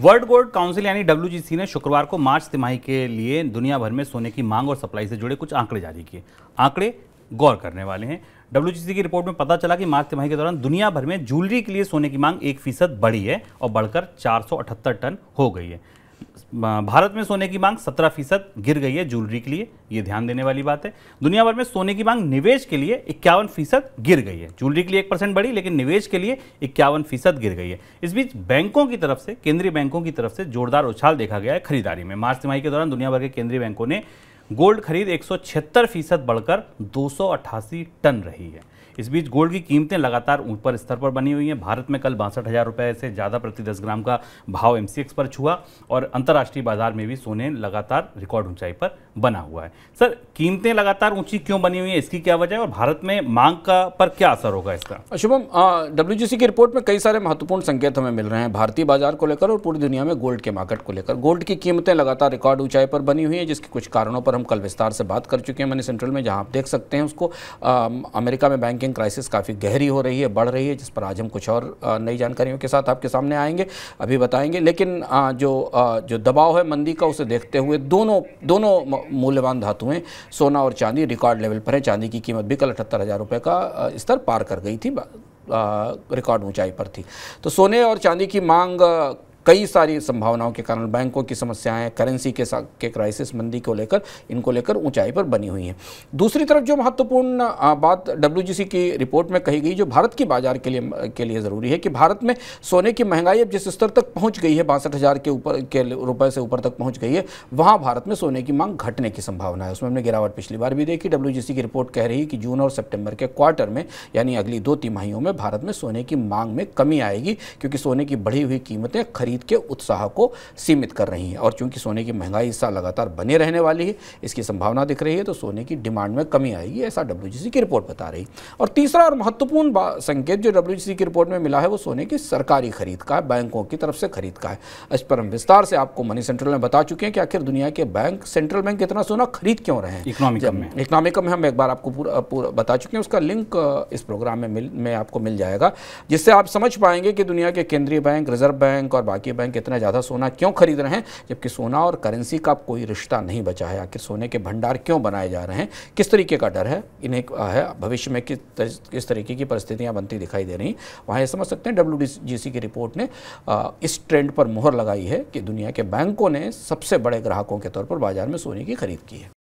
world gold council यानी W ने शुक्रवार को मार्च तिमाही के लिए दुनिया भर में सोने की मांग और सप्लाई से जुड़े कुछ आंकड़े जारी किए आंकड़े गौर करने वाले हैं डब्ल्यू की रिपोर्ट में पता चला कि मार्च तिमाही के दौरान दुनिया भर में ज्वेलरी के लिए सोने की मांग एक फीसद बढ़ी है और बढ़कर चार टन हो गई है भारत में सोने की मांग 17 फीसद गिर गई है ज्वेलरी के लिए ये ध्यान देने वाली बात है दुनिया भर में सोने की मांग निवेश के लिए इक्यावन फीसद गिर गई है ज्वेलरी के लिए एक परसेंट बढ़ी लेकिन निवेश के लिए इक्यावन फीसद गिर गई है इस बीच बैंकों की तरफ से केंद्रीय बैंकों की तरफ से जोरदार उछाल देखा गया है खरीदारी में मार्च तिमाही के दौरान दुनिया भर के केंद्रीय बैंकों ने गोल्ड खरीद एक फीसद बढ़कर दो टन रही है इस बीच गोल्ड की कीमतें लगातार ऊपर स्तर पर बनी हुई हैं भारत में कल बासठ हज़ार रुपये से ज़्यादा प्रति दस ग्राम का भाव एम पर छुआ और अंतर्राष्ट्रीय बाजार में भी सोने लगातार रिकॉर्ड ऊंचाई पर बना हुआ है सर कीमतें लगातार ऊंची क्यों बनी हुई हैं इसकी क्या वजह है और भारत में मांग का पर क्या असर होगा इसका शुभम डब्ल्यू की रिपोर्ट में कई सारे महत्वपूर्ण संकेत हमें मिल रहे हैं भारतीय बाजार को लेकर और पूरी दुनिया में गोल्ड के मार्केट को लेकर गोल्ड की कीमतें लगातार रिकॉर्ड ऊंचाई पर बनी हुई है जिसके कुछ कारणों पर हम कल विस्तार से बात कर चुके हैं मनी सेंट्रल में जहां आप देख सकते हैं उसको आ, अमेरिका में बैंकिंग क्राइसिस काफ़ी गहरी हो रही है बढ़ रही है जिस पर आज हम कुछ और नई जानकारियों के साथ आपके सामने आएंगे अभी बताएंगे लेकिन आ, जो आ, जो दबाव है मंदी का उसे देखते हुए दोनों दोनों मूल्यवान धातुएँ सोना और चांदी रिकॉर्ड लेवल पर है चांदी की कीमत भी कल अठहत्तर हज़ार रुपये का स्तर पार कर गई थी रिकॉर्ड ऊंचाई पर थी तो सोने और चांदी की मांग कई सारी संभावनाओं के कारण बैंकों की समस्याएं करेंसी के साथ के क्राइसिस मंदी को लेकर इनको लेकर ऊंचाई पर बनी हुई हैं दूसरी तरफ जो महत्वपूर्ण बात डब्ल्यू की रिपोर्ट में कही गई जो भारत की बाजार के लिए के लिए ज़रूरी है कि भारत में सोने की महंगाई अब जिस स्तर तक पहुँच गई है बासठ के ऊपर के रुपये से ऊपर तक पहुँच गई है वहाँ भारत में सोने की मांग घटने की संभावना है उसमें हमने गिरावट पिछली बार भी देखी डब्ल्यू की रिपोर्ट कह रही है कि जून और सेप्टेम्बर के क्वार्टर में यानी अगली दो तिमाहियों में भारत में सोने की मांग में कमी आएगी क्योंकि सोने की बढ़ी हुई कीमतें खरीद खरीद के उत्साह को सीमित कर रही हैं और चूंकि सोने की महंगाई हिस्सा लगातार बने रहने वाली है इसकी संभावना दिख रही है तो सोने की डिमांड में कमी आएगी ऐसा डब्ल्यू की रिपोर्ट बता रही और तीसरा और महत्वपूर्ण संकेत जो डब्ल्यू की रिपोर्ट में मिला है वो सोने की सरकारी खरीद का है बैंकों की तरफ से खरीद का है इस पर हम विस्तार से आपको मनी सेंट्रल में बता चुके हैं कि आखिर दुनिया के बैंक सेंट्रल बैंक इतना सोना खरीद क्यों रहे हैं इकोनॉमिकम इकोनॉमिकम में हम एक बार आपको पूरा पूरा बता चुके हैं उसका लिंक इस प्रोग्राम में मिल में आपको मिल जाएगा जिससे आप समझ पाएंगे कि दुनिया के केंद्रीय बैंक रिजर्व बैंक और बाकी भारतीय बैंक इतना ज़्यादा सोना क्यों खरीद रहे हैं जबकि सोना और करेंसी का कोई रिश्ता नहीं बचा है आखिर सोने के भंडार क्यों बनाए जा रहे हैं किस तरीके का डर है इन्हें है भविष्य में किस किस तरीके की परिस्थितियाँ बनती दिखाई दे रही वहाँ ये समझ सकते हैं डब्ल्यू की रिपोर्ट ने इस ट्रेंड पर मुहर लगाई है कि दुनिया के बैंकों ने सबसे बड़े ग्राहकों के तौर पर बाजार में सोने की खरीद की है